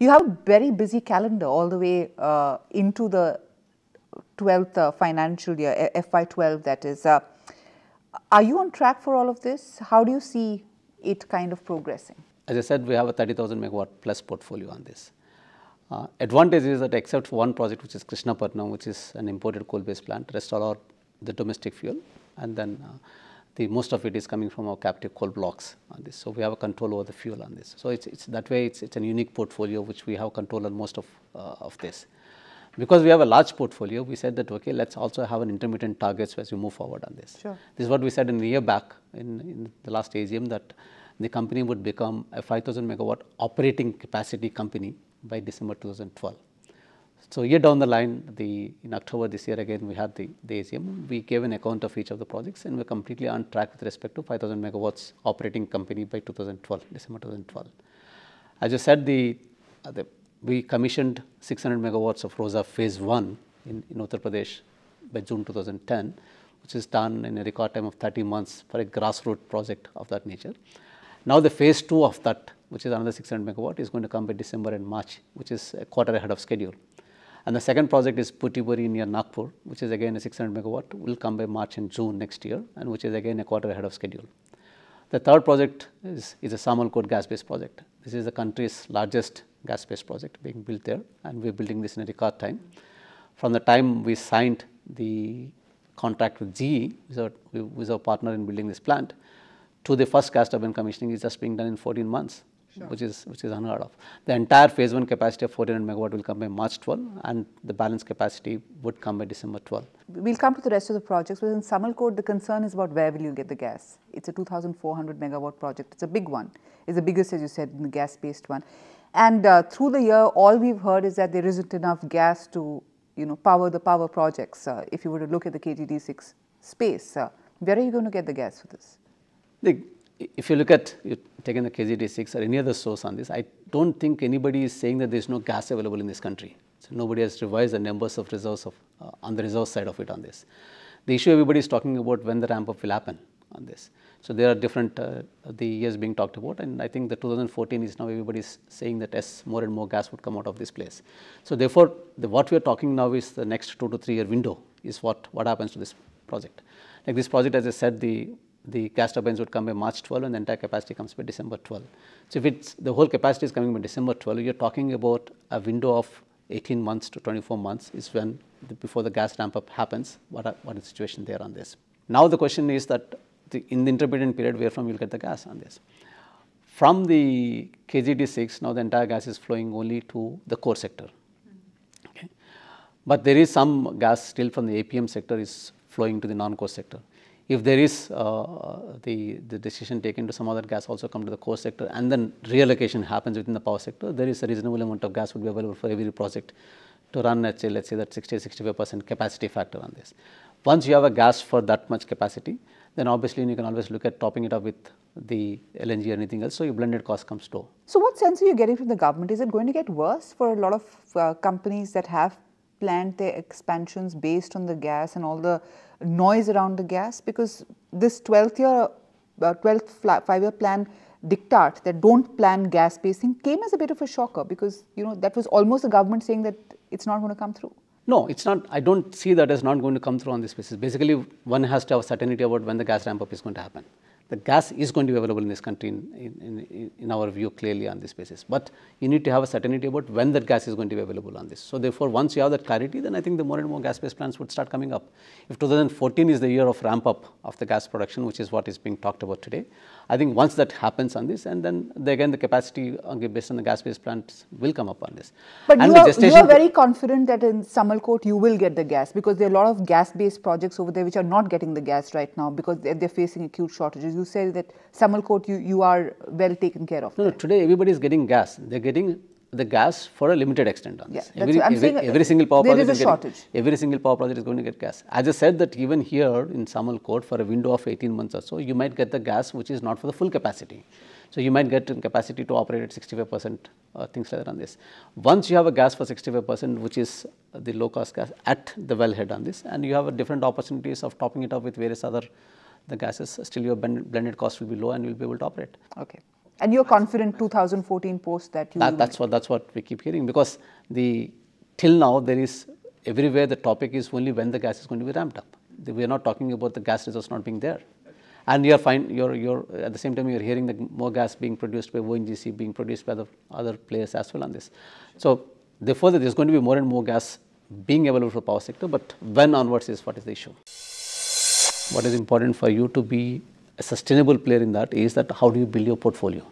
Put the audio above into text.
You have a very busy calendar all the way uh, into the 12th uh, financial year, eh, FY12 that is. Uh, are you on track for all of this? How do you see it kind of progressing? As I said, we have a 30,000 megawatt plus portfolio on this. Uh, advantage is that except for one project which is Krishnapatnam, which is an imported coal-based plant, rest all are the domestic fuel and then uh, the most of it is coming from our captive coal blocks on this. So we have a control over the fuel on this. So it's, it's that way it's, it's an unique portfolio which we have control on most of, uh, of this. Because we have a large portfolio, we said that okay, let's also have an intermittent targets as we move forward on this. Sure. This is what we said in the year back in, in the last AGM that the company would become a 5000 megawatt operating capacity company by December 2012. So, year down the line the in October this year again we had the, the AGM, we gave an account of each of the projects and we are completely on track with respect to 5000 megawatts operating company by 2012, December 2012. As you said the, uh, the we commissioned 600 megawatts of ROSA phase 1 in, in Uttar Pradesh by June 2010 which is done in a record time of 30 months for a grassroots project of that nature. Now the phase 2 of that which is another 600 megawatt is going to come by December and March which is a quarter ahead of schedule. And the second project is Putibari near Nagpur, which is again a 600 megawatt, will come by March and June next year, and which is again a quarter ahead of schedule. The third project is, is a Samalkot gas-based project. This is the country's largest gas-based project being built there, and we're building this in a record time. From the time we signed the contract with GE, with our, our partner in building this plant, to the first gas turbine commissioning is just being done in 14 months sure. which is which is unheard of. The entire phase one capacity of 400 megawatt will come by March 12, and the balance capacity would come by December 12. We'll come to the rest of the projects, but in Samalkot, the concern is about where will you get the gas. It's a 2400 megawatt project. It's a big one. It's the biggest, as you said, in the gas-based one. And uh, through the year, all we've heard is that there isn't enough gas to, you know, power the power projects. Uh, if you were to look at the KTD6 space, uh, where are you going to get the gas for this? The if you look at you taking the KGD6 or any other source on this, I do not think anybody is saying that there is no gas available in this country. So, nobody has revised the numbers of reserves of, uh, on the reserve side of it on this. The issue everybody is talking about when the ramp up will happen on this. So, there are different uh, the years being talked about and I think the 2014 is now everybody is saying that yes more and more gas would come out of this place. So, therefore, the, what we are talking now is the next 2 to 3 year window is what, what happens to this project. Like this project as I said the the gas turbines would come by March 12 and the entire capacity comes by December 12. So, if it's the whole capacity is coming by December 12, you are talking about a window of 18 months to 24 months is when the, before the gas ramp up happens, what, are, what is the situation there on this. Now, the question is that the, in the intermittent period where from you will get the gas on this. From the KGD6, now the entire gas is flowing only to the core sector. Mm-hmm. Okay. But there is some gas still from the APM sector is flowing to the non-core sector if there is uh, the, the decision taken to some other gas also come to the core sector and then reallocation happens within the power sector, there is a reasonable amount of gas would be available for every project to run at say let us say that 60 65 percent capacity factor on this. Once you have a gas for that much capacity, then obviously you can always look at topping it up with the LNG or anything else. So, your blended cost comes low. So, what sense are you getting from the government? Is it going to get worse for a lot of uh, companies that have planned their expansions based on the gas and all the noise around the gas because this 12th year, uh, 12th five-year plan diktat that don't plan gas spacing came as a bit of a shocker because, you know, that was almost the government saying that it's not going to come through. No, it's not. I don't see that as not going to come through on this basis. Basically, one has to have certainty about when the gas ramp up is going to happen the gas is going to be available in this country in, in, in, in, our view clearly on this basis. But you need to have a certainty about when that gas is going to be available on this. So, therefore, once you have that clarity, then I think the more and more gas based plants would start coming up. If 2014 is the year of ramp up of the gas production, which is what is being talked about today, I think once that happens on this and then the, again the capacity uh, based on the gas based plants will come up on this. But you are, you are very confident that in Samalkot you will get the gas because there are a lot of gas based projects over there which are not getting the gas right now because they are facing acute shortages you say that Samalkot, you, you are well taken care of. No, no, today everybody is getting gas. They're getting the gas for a limited extent on yeah, this. Every, every, saying, every, single power project is, is getting, every single power project is going to get gas. As I said that even here in Samalkot for a window of 18 months or so, you might get the gas which is not for the full capacity. So you might get in capacity to operate at 65 percent things like that on this. Once you have a gas for 65 percent, which is the low cost gas at the wellhead on this, and you have different opportunities of topping it up with various other the gases, still your blended cost will be low and you'll be able to operate. Okay. And you're confident 2014 post that you. That, that's what that's what we keep hearing because the till now there is everywhere the topic is only when the gas is going to be ramped up. We are not talking about the gas reserves not being there, and you're fine. You're you're at the same time you're hearing that more gas being produced by ONGC being produced by the other players as well on this. So therefore there's going to be more and more gas being available for power sector, but when onwards is what is the issue. What is important for you to be a sustainable player in that is that how do you build your portfolio?